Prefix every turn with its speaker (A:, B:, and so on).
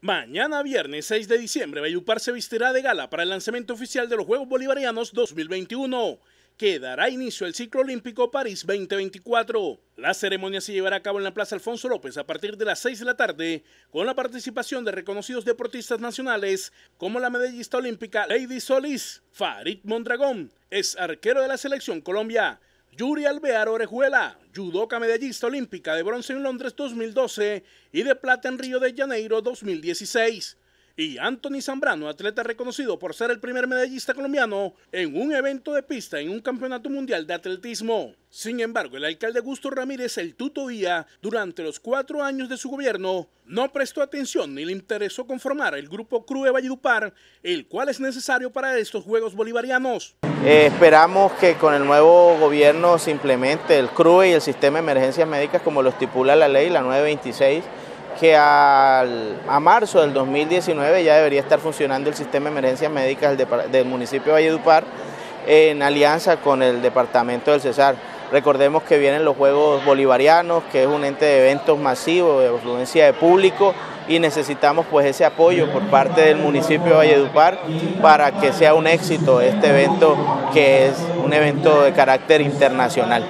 A: Mañana viernes 6 de diciembre, Bayupar se vestirá de gala para el lanzamiento oficial de los Juegos Bolivarianos 2021, que dará inicio al ciclo olímpico París 2024. La ceremonia se llevará a cabo en la Plaza Alfonso López a partir de las 6 de la tarde, con la participación de reconocidos deportistas nacionales como la medallista olímpica Lady Solís, Farid Mondragón, ex arquero de la selección Colombia, Yuri Alvear Orejuela, judoka medallista olímpica de bronce en Londres 2012 y de plata en Río de Janeiro 2016 y Anthony Zambrano, atleta reconocido por ser el primer medallista colombiano en un evento de pista en un campeonato mundial de atletismo. Sin embargo, el alcalde Gusto Ramírez El Tuto Vía, durante los cuatro años de su gobierno, no prestó atención ni le interesó conformar el grupo crue Valledupar, el cual es necesario para estos Juegos Bolivarianos.
B: Eh, esperamos que con el nuevo gobierno se implemente el CRUE y el sistema de emergencias médicas como lo estipula la ley, la 926 que a marzo del 2019 ya debería estar funcionando el sistema de emergencias médicas del, municipio de Valledupar en alianza con el departamento del Cesar. Recordemos que vienen los Juegos Bolivarianos, que es un ente de eventos masivos, de afluencia de público, y necesitamos pues ese apoyo por parte del municipio de Valledupar para que sea un éxito este evento, que es un evento de carácter internacional.